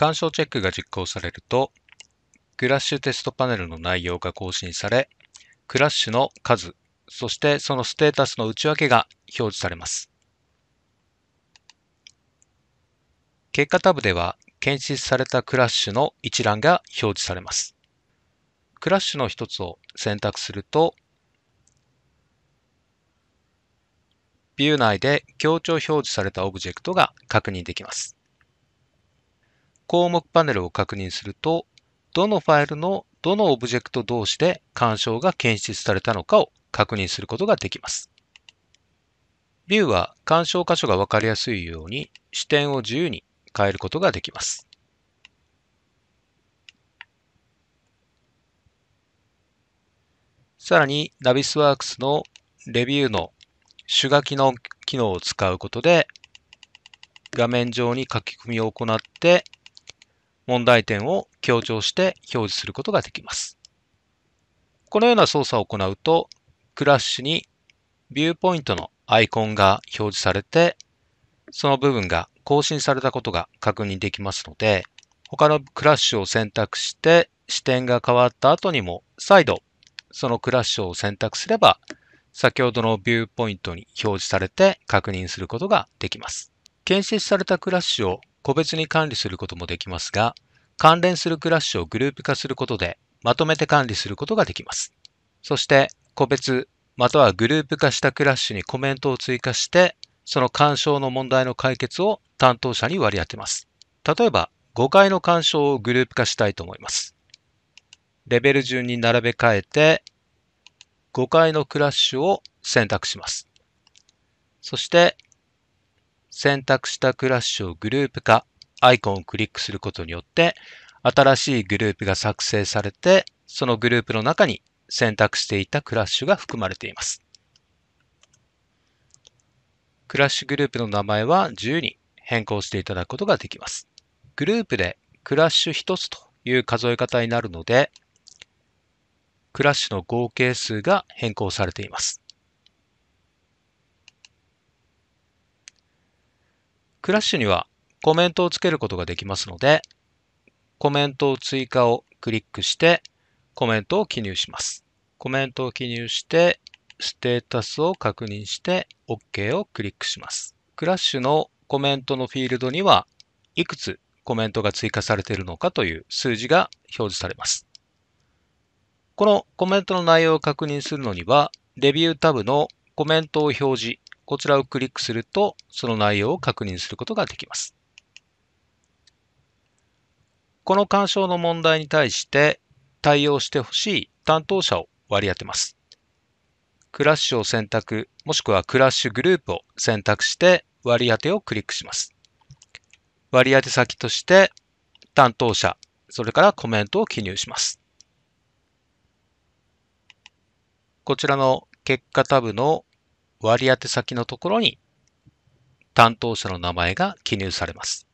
干渉チェックが実行されると、クラッシュテストパネルの内容が更新され、クラッシュの数、そしてそのステータスの内訳が表示されます。結果タブでは、検出されたクラッシュの一覧が表示されます。クラッシュの一つを選択すると、ビュー内で強調表示されたオブジェクトが確認できます。項目パネルを確認すると、どのファイルのどのオブジェクト同士で干渉が検出されたのかを確認することができます。ビューは干渉箇所がわかりやすいように視点を自由に変えることができます。さらに Navisworks のレビューの手書きの機能を使うことで画面上に書き込みを行って問題点を強調して表示することができます。このような操作を行うと、クラッシュにビューポイントのアイコンが表示されて、その部分が更新されたことが確認できますので、他のクラッシュを選択して視点が変わった後にも再度そのクラッシュを選択すれば先ほどのビューポイントに表示されて確認することができます。検出されたクラッシュを個別に管理することもできますが、関連するクラッシュをグループ化することでまとめて管理することができます。そして、個別またはグループ化したクラッシュにコメントを追加して、その干渉の問題の解決を担当者に割り当てます。例えば、5階の干渉をグループ化したいと思います。レベル順に並べ替えて、5階のクラッシュを選択します。そして、選択したクラッシュをグループ化、アイコンをクリックすることによって、新しいグループが作成されて、そのグループの中に選択していたクラッシュが含まれています。クラッシュグループの名前は自由に変更していただくことができます。グループでクラッシュ1つという数え方になるので、クラッシュの合計数が変更されています。クラッシュにはコメントをつけることができますので、コメントを追加をクリックして、コメントを記入します。コメントを記入して、ステータスを確認して OK をクリックします。クラッシュのコメントのフィールドには、いくつコメントが追加されているのかという数字が表示されます。このコメントの内容を確認するのには、レビュータブのコメントを表示こちらをクリックすると、その内容を確認することができます。この干渉の問題に対して対応してほしい担当者を割り当てます。クラッシュを選択、もしくはクラッシュグループを選択して割り当てをクリックします。割り当て先として担当者、それからコメントを記入します。こちらの結果タブの割当先のところに担当者の名前が記入されます。